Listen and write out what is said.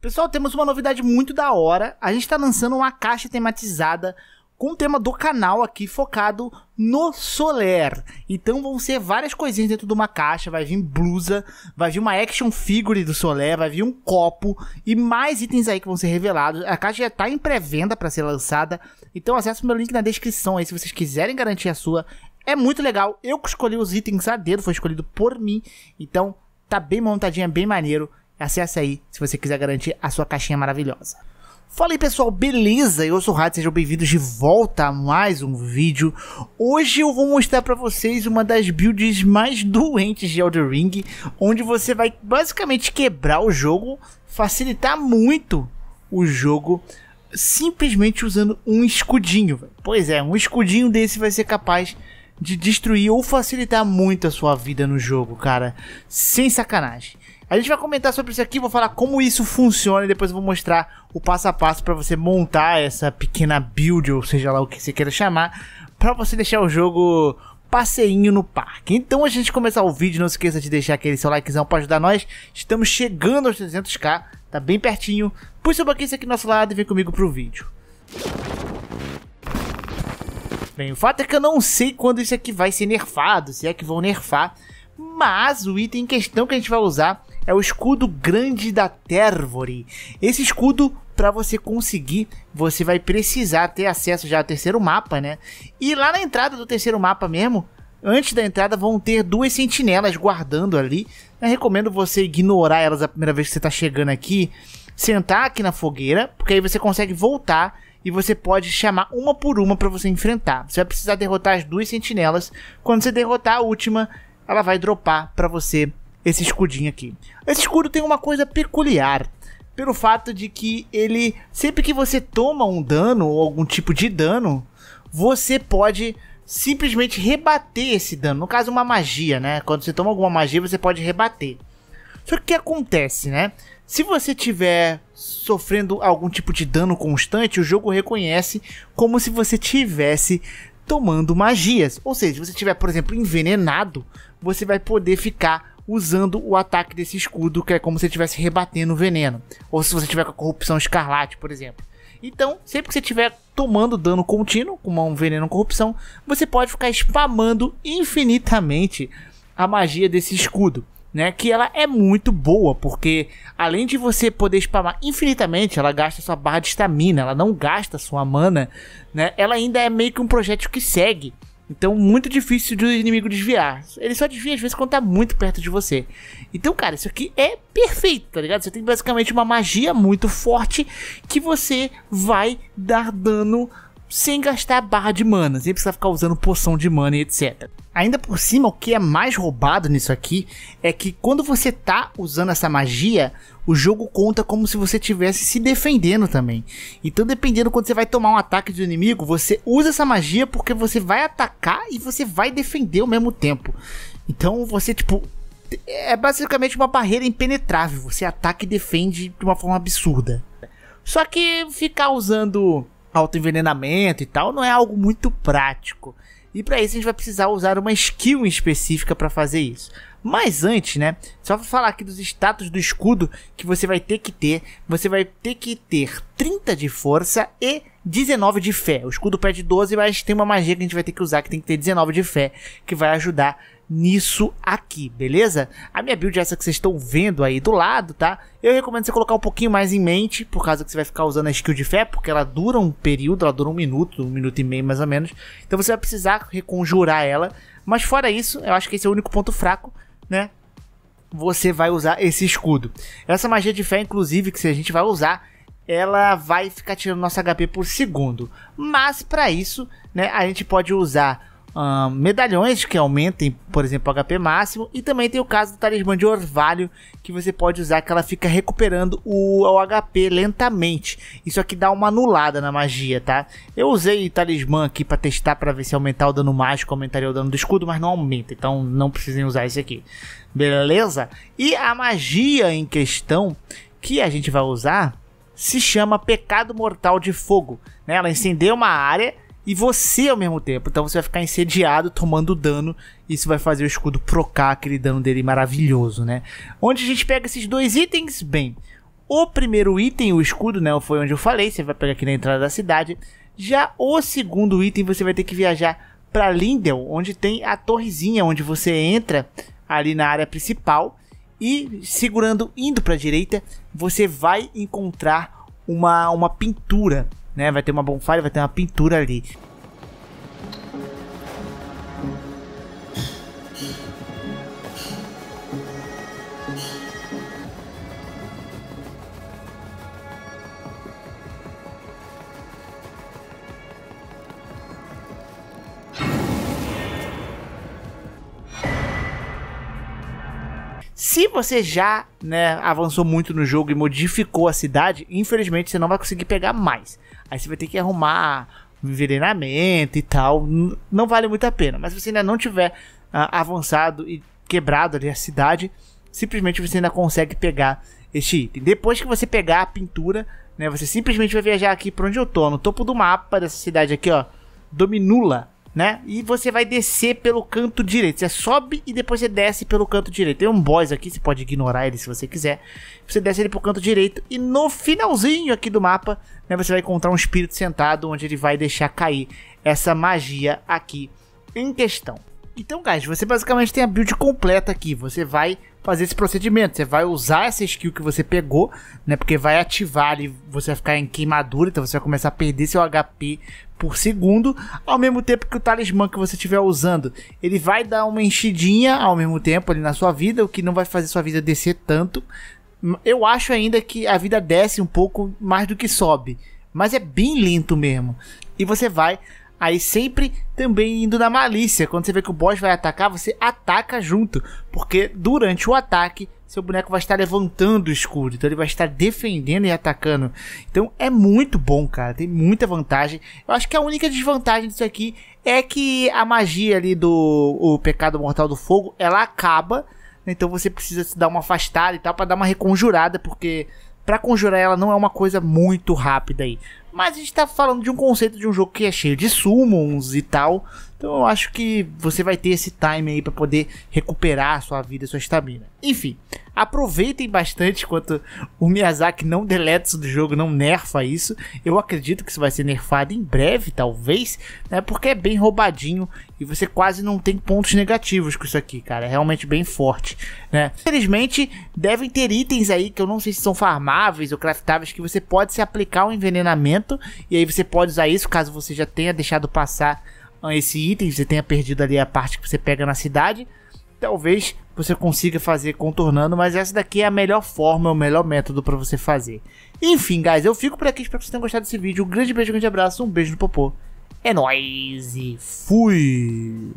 Pessoal, temos uma novidade muito da hora. A gente está lançando uma caixa tematizada com o tema do canal aqui focado no Soler. Então vão ser várias coisinhas dentro de uma caixa, vai vir blusa, vai vir uma action figure do Soler, vai vir um copo e mais itens aí que vão ser revelados. A caixa já está em pré-venda para ser lançada, então acesse o meu link na descrição aí se vocês quiserem garantir a sua. É muito legal, eu escolhi os itens a dedo, foi escolhido por mim, então tá bem montadinha, bem maneiro. Acesse aí se você quiser garantir a sua caixinha maravilhosa. Fala aí pessoal, beleza? Eu sou o Rádio, sejam bem-vindos de volta a mais um vídeo. Hoje eu vou mostrar para vocês uma das builds mais doentes de Elden Ring, onde você vai basicamente quebrar o jogo, facilitar muito o jogo, simplesmente usando um escudinho. Pois é, um escudinho desse vai ser capaz de destruir ou facilitar muito a sua vida no jogo, cara. Sem sacanagem. A gente vai comentar sobre isso aqui, vou falar como isso funciona e depois vou mostrar o passo a passo para você montar essa pequena build, ou seja lá o que você queira chamar, para você deixar o jogo passeinho no parque. Então, a gente começar o vídeo, não se esqueça de deixar aquele seu likezão para ajudar nós. Estamos chegando aos 300k, tá bem pertinho. Puxa seu banquinho aqui do nosso lado e vem comigo pro vídeo. Bem, o fato é que eu não sei quando isso aqui vai ser nerfado, se é que vão nerfar, mas o item em questão que a gente vai usar é o escudo grande da Tervory. Esse escudo, para você conseguir, você vai precisar ter acesso já ao terceiro mapa, né? E lá na entrada do terceiro mapa mesmo, antes da entrada, vão ter duas sentinelas guardando ali. Eu recomendo você ignorar elas a primeira vez que você está chegando aqui, sentar aqui na fogueira, porque aí você consegue voltar e você pode chamar uma por uma para você enfrentar. Você vai precisar derrotar as duas sentinelas. Quando você derrotar a última, ela vai dropar para você esse escudinho aqui. Esse escudo tem uma coisa peculiar, pelo fato de que ele, sempre que você toma um dano ou algum tipo de dano, você pode simplesmente rebater esse dano. No caso, uma magia, né? Quando você toma alguma magia, você pode rebater. Só que o que acontece, né? Se você tiver sofrendo algum tipo de dano constante, o jogo reconhece como se você tivesse tomando magias. Ou seja, se você tiver, por exemplo, envenenado, você vai poder ficar usando o ataque desse escudo, que é como se ele estivesse rebatendo o veneno. Ou se você tiver com a corrupção escarlate, por exemplo. Então, sempre que você estiver tomando dano contínuo, com um veneno corrupção, você pode ficar spamando infinitamente a magia desse escudo. Né, que ela é muito boa, porque além de você poder spamar infinitamente, ela gasta sua barra de estamina, ela não gasta sua mana, né? Ela ainda é meio que um projétil que segue. Então, muito difícil do inimigo desviar. Ele só desvia às vezes quando tá muito perto de você. Então, cara, isso aqui é perfeito, tá ligado? Você tem basicamente uma magia muito forte que você vai dar dano sem gastar barra de mana, sem precisar ficar usando poção de mana e etc. Ainda por cima, o que é mais roubado nisso aqui é que quando você tá usando essa magia, o jogo conta como se você estivesse se defendendo também. Então, dependendo quando você vai tomar um ataque do inimigo, você usa essa magia porque você vai atacar e você vai defender ao mesmo tempo. Então, você tipo é basicamente uma barreira impenetrável. Você ataca e defende de uma forma absurda. Só que ficar usando envenenamento e tal, não é algo muito prático. E para isso a gente vai precisar usar uma skill específica para fazer isso. Mas antes, né? Só vou falar aqui dos status do escudo que você vai ter que ter. Você vai ter que ter 30 de força e 19 de fé. O escudo pede 12, mas tem uma magia que a gente vai ter que usar que tem que ter 19 de fé, que vai ajudar nisso aqui, beleza? A minha build é essa que vocês estão vendo aí do lado, tá? Eu recomendo você colocar um pouquinho mais em mente, por causa que você vai ficar usando a skill de fé, porque ela dura um período, ela dura um minuto, um minuto e meio mais ou menos. Então você vai precisar reconjurar ela. Mas fora isso, eu acho que esse é o único ponto fraco né? Você vai usar esse escudo. Essa magia de fé, inclusive, que se a gente vai usar, ela vai ficar tirando nosso HP por segundo. Mas para isso, né, a gente pode usar ah, medalhões que aumentem, por exemplo, o HP máximo. E também tem o caso do talismã de orvalho, que você pode usar, que ela fica recuperando o, o HP lentamente. Isso aqui dá uma anulada na magia, tá? Eu usei talismã aqui para testar, para ver se aumentar o dano mágico, aumentaria o dano do escudo, mas não aumenta. Então não precisem usar esse aqui. Beleza? E a magia em questão que a gente vai usar se chama Pecado Mortal de Fogo. Né? Ela incendeia uma área e você ao mesmo tempo. Então você vai ficar insediado, tomando dano. E isso vai fazer o escudo procar aquele dano dele maravilhoso, né? Onde a gente pega esses dois itens? Bem, o primeiro item, o escudo, né? Foi onde eu falei. Você vai pegar aqui na entrada da cidade. Já o segundo item, você vai ter que viajar para Lindel, onde tem a torrezinha onde você entra ali na área principal e segurando indo para a direita, você vai encontrar uma, uma pintura né? Vai ter uma bonfire, vai ter uma pintura ali. Se você já né, avançou muito no jogo e modificou a cidade, infelizmente você não vai conseguir pegar mais. Aí você vai ter que arrumar envenenamento e tal. Não vale muito a pena. Mas se você ainda não tiver uh, avançado e quebrado ali a cidade, simplesmente você ainda consegue pegar este item. Depois que você pegar a pintura, né, você simplesmente vai viajar aqui para onde eu tô, no topo do mapa dessa cidade aqui, ó, Dominula né? E você vai descer pelo canto direito. Você sobe e depois você desce pelo canto direito. Tem um boss aqui, você pode ignorar ele se você quiser. Você desce ele pro canto direito e no finalzinho aqui do mapa, né, você vai encontrar um espírito sentado onde ele vai deixar cair essa magia aqui em questão. Então, guys, você basicamente tem a build completa aqui. Você vai fazer esse procedimento. Você vai usar essa skill que você pegou, né? Porque vai ativar ali, você vai ficar em queimadura, então você vai começar a perder seu HP por segundo, ao mesmo tempo que o talismã que você estiver usando, ele vai dar uma enchidinha ao mesmo tempo ali na sua vida, o que não vai fazer sua vida descer tanto. Eu acho ainda que a vida desce um pouco mais do que sobe, mas é bem lento mesmo. E você vai Aí sempre também indo na malícia. Quando você vê que o boss vai atacar, você ataca junto. Porque durante o ataque, seu boneco vai estar levantando o escudo. Então ele vai estar defendendo e atacando. Então é muito bom, cara. Tem muita vantagem. Eu acho que a única desvantagem disso aqui é que a magia ali do o pecado mortal do fogo, ela acaba. Então você precisa se dar uma afastada e tal para dar uma reconjurada, porque para conjurar ela não é uma coisa muito rápida aí. Mas a gente tá falando de um conceito de um jogo que é cheio de summons e tal. Então eu acho que você vai ter esse time aí para poder recuperar a sua vida, a sua estamina. Enfim, Aproveitem bastante quanto o Miyazaki não deleta isso do jogo, não nerfa isso. Eu acredito que isso vai ser nerfado em breve, talvez, né? Porque é bem roubadinho e você quase não tem pontos negativos com isso aqui, cara. É realmente bem forte, né? Infelizmente, devem ter itens aí que eu não sei se são farmáveis ou craftáveis que você pode se aplicar um envenenamento e aí você pode usar isso caso você já tenha deixado passar ah, esse item, você tenha perdido ali a parte que você pega na cidade talvez você consiga fazer contornando, mas essa daqui é a melhor forma, é o melhor método para você fazer. Enfim, guys, eu fico por aqui, espero que vocês tenham gostado desse vídeo. Um grande beijo, um grande abraço, um beijo no popô. É nóis e fui!